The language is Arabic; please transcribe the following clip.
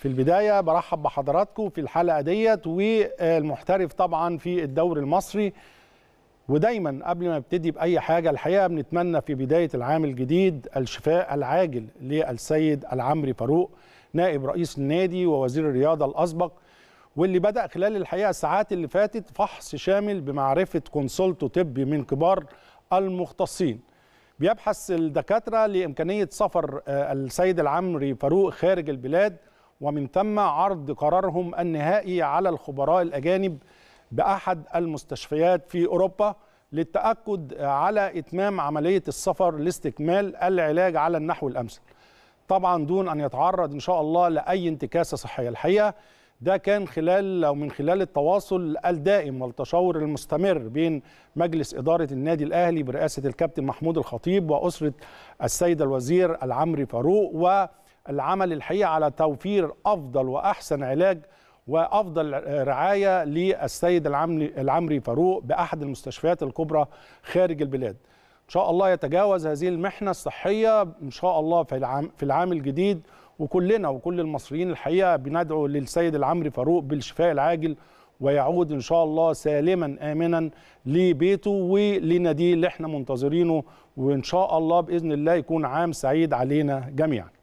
في البداية برحب بحضراتكم في الحلقة ديت والمحترف طبعا في الدوري المصري ودايما قبل ما نبتدي بأي حاجة الحقيقة بنتمنى في بداية العام الجديد الشفاء العاجل للسيد العمري فاروق نائب رئيس النادي ووزير الرياضة الأسبق واللي بدأ خلال الحقيقة الساعات اللي فاتت فحص شامل بمعرفة كونسولتو طبي من كبار المختصين بيبحث الدكاترة لإمكانية سفر آه، السيد العمري فاروق خارج البلاد ومن ثم عرض قرارهم النهائي على الخبراء الأجانب بأحد المستشفيات في أوروبا للتأكد على إتمام عملية السفر لاستكمال العلاج على النحو الأمثل طبعا دون أن يتعرض إن شاء الله لأي انتكاسة صحية الحقيقة ده كان خلال أو من خلال التواصل الدائم والتشاور المستمر بين مجلس إدارة النادي الأهلي برئاسة الكابتن محمود الخطيب وأسرة السيد الوزير العمري فاروق و العمل الحقيقه على توفير افضل واحسن علاج وافضل رعايه للسيد العمري فاروق باحد المستشفيات الكبرى خارج البلاد. ان شاء الله يتجاوز هذه المحنه الصحيه ان شاء الله في العام في العام الجديد وكلنا وكل المصريين الحقيقه بندعو للسيد العمري فاروق بالشفاء العاجل ويعود ان شاء الله سالما امنا لبيته ولناديه اللي احنا منتظرينه وان شاء الله باذن الله يكون عام سعيد علينا جميعا